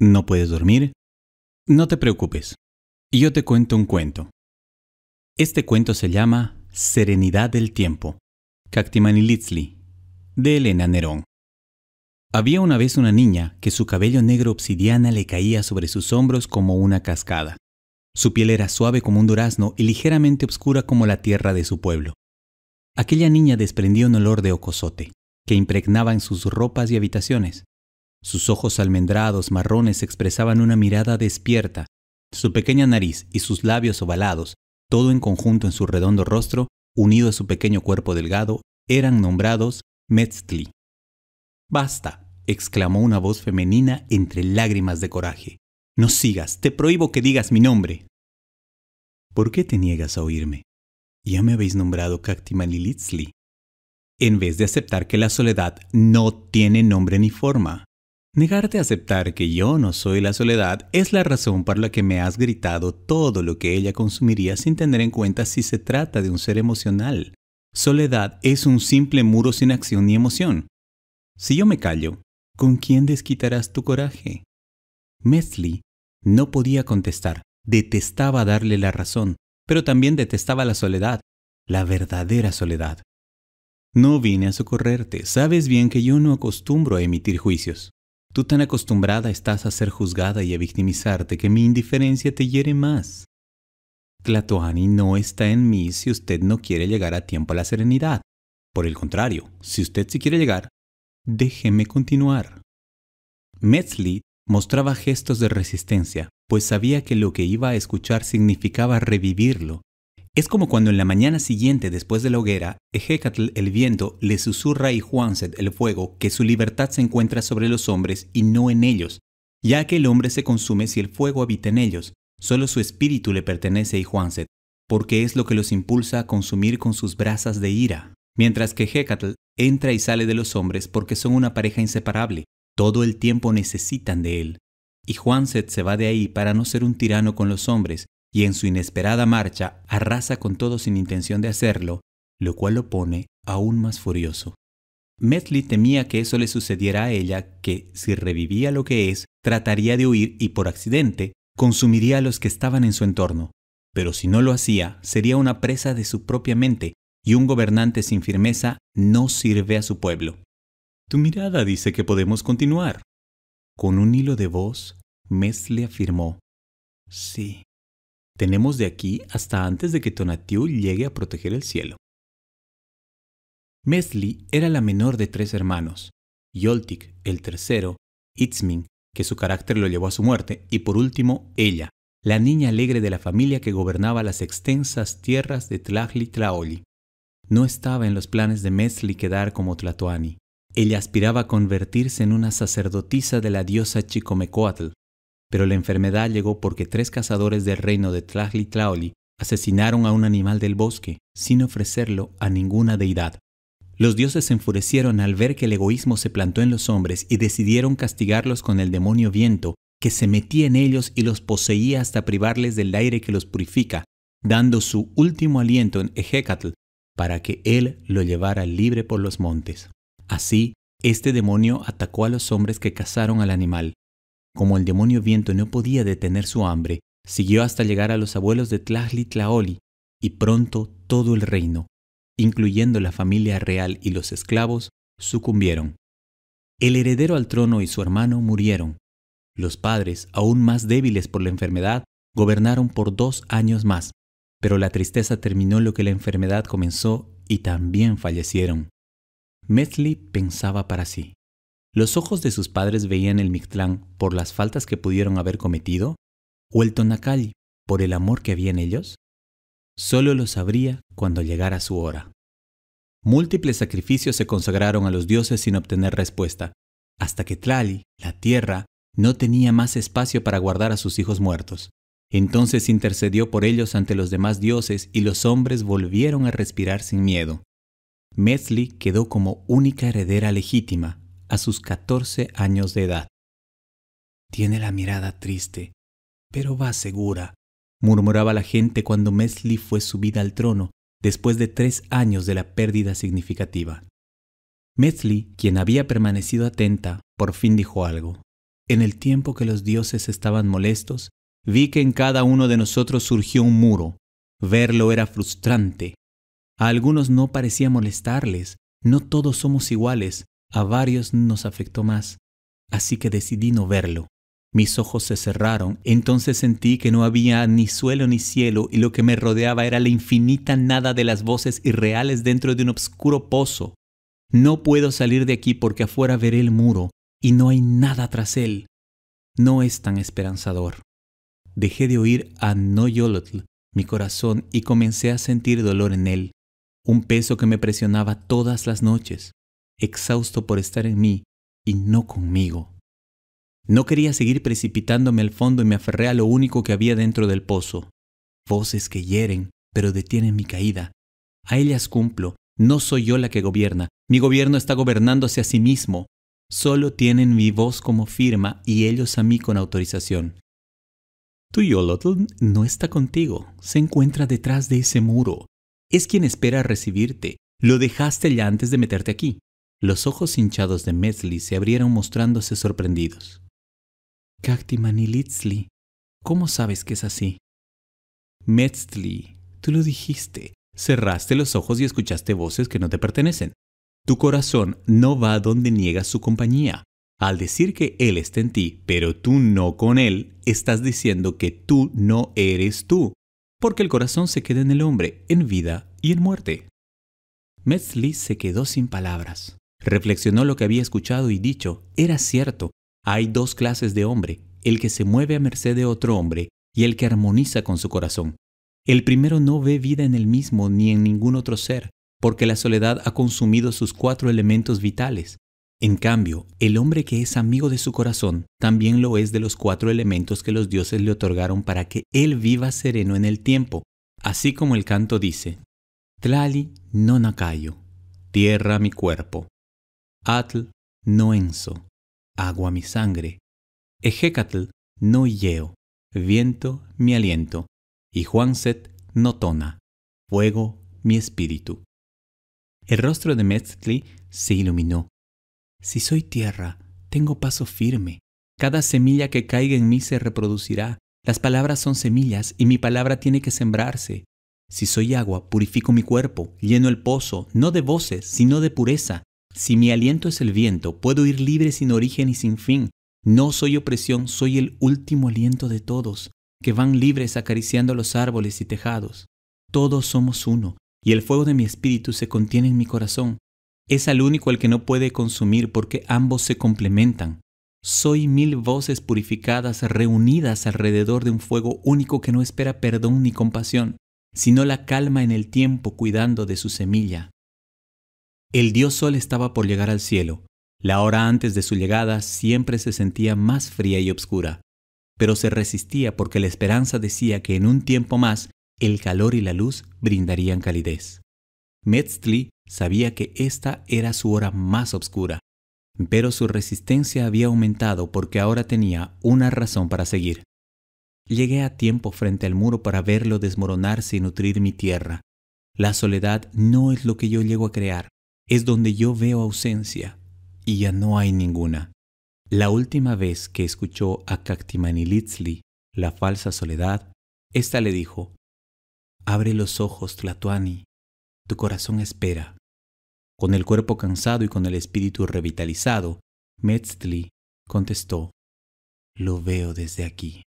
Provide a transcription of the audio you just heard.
¿No puedes dormir? No te preocupes. Yo te cuento un cuento. Este cuento se llama Serenidad del Tiempo, Litzli, de Elena Nerón. Había una vez una niña que su cabello negro obsidiana le caía sobre sus hombros como una cascada. Su piel era suave como un durazno y ligeramente oscura como la tierra de su pueblo. Aquella niña desprendía un olor de ocosote, que impregnaba en sus ropas y habitaciones. Sus ojos almendrados marrones expresaban una mirada despierta. Su pequeña nariz y sus labios ovalados, todo en conjunto en su redondo rostro, unido a su pequeño cuerpo delgado, eran nombrados Metzli. Basta, exclamó una voz femenina entre lágrimas de coraje. No sigas, te prohíbo que digas mi nombre. ¿Por qué te niegas a oírme? Ya me habéis nombrado Litzli. En vez de aceptar que la soledad no tiene nombre ni forma, Negarte a aceptar que yo no soy la soledad es la razón por la que me has gritado todo lo que ella consumiría sin tener en cuenta si se trata de un ser emocional. Soledad es un simple muro sin acción ni emoción. Si yo me callo, ¿con quién desquitarás tu coraje? Mesli no podía contestar, detestaba darle la razón, pero también detestaba la soledad, la verdadera soledad. No vine a socorrerte, sabes bien que yo no acostumbro a emitir juicios. Tú tan acostumbrada estás a ser juzgada y a victimizarte que mi indiferencia te hiere más. Clatoani no está en mí si usted no quiere llegar a tiempo a la serenidad. Por el contrario, si usted sí quiere llegar, déjeme continuar. Metzli mostraba gestos de resistencia, pues sabía que lo que iba a escuchar significaba revivirlo, es como cuando en la mañana siguiente después de la hoguera, Ejecatl el viento le susurra a Juanset el fuego que su libertad se encuentra sobre los hombres y no en ellos, ya que el hombre se consume si el fuego habita en ellos, solo su espíritu le pertenece a Juanset, porque es lo que los impulsa a consumir con sus brasas de ira, mientras que Hecatl entra y sale de los hombres porque son una pareja inseparable, todo el tiempo necesitan de él. Y Juanset se va de ahí para no ser un tirano con los hombres, y en su inesperada marcha arrasa con todo sin intención de hacerlo, lo cual lo pone aún más furioso. Medley temía que eso le sucediera a ella, que, si revivía lo que es, trataría de huir y por accidente consumiría a los que estaban en su entorno. Pero si no lo hacía, sería una presa de su propia mente, y un gobernante sin firmeza no sirve a su pueblo. Tu mirada dice que podemos continuar. Con un hilo de voz, mesley afirmó. Sí. Tenemos de aquí hasta antes de que Tonatiuh llegue a proteger el cielo. Mesli era la menor de tres hermanos, Yoltik, el tercero, Itzmin, que su carácter lo llevó a su muerte, y por último, ella, la niña alegre de la familia que gobernaba las extensas tierras de tlahli Tlaoli. No estaba en los planes de Mesli quedar como Tlatoani. Ella aspiraba a convertirse en una sacerdotisa de la diosa Chicomecoatl, pero la enfermedad llegó porque tres cazadores del reino de Tlaoli asesinaron a un animal del bosque sin ofrecerlo a ninguna deidad. Los dioses se enfurecieron al ver que el egoísmo se plantó en los hombres y decidieron castigarlos con el demonio viento, que se metía en ellos y los poseía hasta privarles del aire que los purifica, dando su último aliento en Ejecatl para que él lo llevara libre por los montes. Así, este demonio atacó a los hombres que cazaron al animal, como el demonio viento no podía detener su hambre, siguió hasta llegar a los abuelos de Tlahli Tlaoli, y pronto todo el reino, incluyendo la familia real y los esclavos, sucumbieron. El heredero al trono y su hermano murieron. Los padres, aún más débiles por la enfermedad, gobernaron por dos años más, pero la tristeza terminó lo que la enfermedad comenzó y también fallecieron. Metli pensaba para sí. ¿Los ojos de sus padres veían el Mictlán por las faltas que pudieron haber cometido? ¿O el Tonacalli por el amor que había en ellos? Solo lo sabría cuando llegara su hora. Múltiples sacrificios se consagraron a los dioses sin obtener respuesta, hasta que Tlali, la tierra, no tenía más espacio para guardar a sus hijos muertos. Entonces intercedió por ellos ante los demás dioses y los hombres volvieron a respirar sin miedo. Metzli quedó como única heredera legítima, a sus catorce años de edad. Tiene la mirada triste, pero va segura, murmuraba la gente cuando Mesli fue subida al trono después de tres años de la pérdida significativa. Metzli, quien había permanecido atenta, por fin dijo algo. En el tiempo que los dioses estaban molestos, vi que en cada uno de nosotros surgió un muro. Verlo era frustrante. A algunos no parecía molestarles, no todos somos iguales, a varios nos afectó más, así que decidí no verlo. Mis ojos se cerraron, entonces sentí que no había ni suelo ni cielo y lo que me rodeaba era la infinita nada de las voces irreales dentro de un oscuro pozo. No puedo salir de aquí porque afuera veré el muro y no hay nada tras él. No es tan esperanzador. Dejé de oír a Noyolotl, mi corazón, y comencé a sentir dolor en él, un peso que me presionaba todas las noches exhausto por estar en mí y no conmigo. No quería seguir precipitándome al fondo y me aferré a lo único que había dentro del pozo. Voces que hieren, pero detienen mi caída. A ellas cumplo, no soy yo la que gobierna, mi gobierno está gobernándose a sí mismo. Solo tienen mi voz como firma y ellos a mí con autorización. Tu Yolotl no está contigo, se encuentra detrás de ese muro. Es quien espera recibirte. Lo dejaste ya antes de meterte aquí. Los ojos hinchados de Metzli se abrieron mostrándose sorprendidos. Litzli, ¿cómo sabes que es así? Metzli, tú lo dijiste. Cerraste los ojos y escuchaste voces que no te pertenecen. Tu corazón no va donde niegas su compañía. Al decir que Él está en ti, pero tú no con Él, estás diciendo que tú no eres tú, porque el corazón se queda en el hombre, en vida y en muerte. Metzli se quedó sin palabras. Reflexionó lo que había escuchado y dicho. Era cierto. Hay dos clases de hombre, el que se mueve a merced de otro hombre y el que armoniza con su corazón. El primero no ve vida en él mismo ni en ningún otro ser, porque la soledad ha consumido sus cuatro elementos vitales. En cambio, el hombre que es amigo de su corazón también lo es de los cuatro elementos que los dioses le otorgaron para que él viva sereno en el tiempo, así como el canto dice, Tlali no nacayo, tierra mi cuerpo, Atl no enso, agua mi sangre. Ejecatl no yeo, viento mi aliento. Y Juancet, no tona, fuego mi espíritu. El rostro de Metzli se iluminó. Si soy tierra, tengo paso firme. Cada semilla que caiga en mí se reproducirá. Las palabras son semillas y mi palabra tiene que sembrarse. Si soy agua, purifico mi cuerpo, lleno el pozo, no de voces, sino de pureza. Si mi aliento es el viento, puedo ir libre sin origen y sin fin. No soy opresión, soy el último aliento de todos, que van libres acariciando los árboles y tejados. Todos somos uno, y el fuego de mi espíritu se contiene en mi corazón. Es al único el que no puede consumir porque ambos se complementan. Soy mil voces purificadas reunidas alrededor de un fuego único que no espera perdón ni compasión, sino la calma en el tiempo cuidando de su semilla. El dios sol estaba por llegar al cielo. La hora antes de su llegada siempre se sentía más fría y oscura, pero se resistía porque la esperanza decía que en un tiempo más el calor y la luz brindarían calidez. Metzli sabía que esta era su hora más oscura, pero su resistencia había aumentado porque ahora tenía una razón para seguir. Llegué a tiempo frente al muro para verlo desmoronarse y nutrir mi tierra. La soledad no es lo que yo llego a crear, es donde yo veo ausencia y ya no hay ninguna. La última vez que escuchó a Litzli la falsa soledad, ésta le dijo, Abre los ojos, Tlatuani, tu corazón espera. Con el cuerpo cansado y con el espíritu revitalizado, Metzli contestó, Lo veo desde aquí.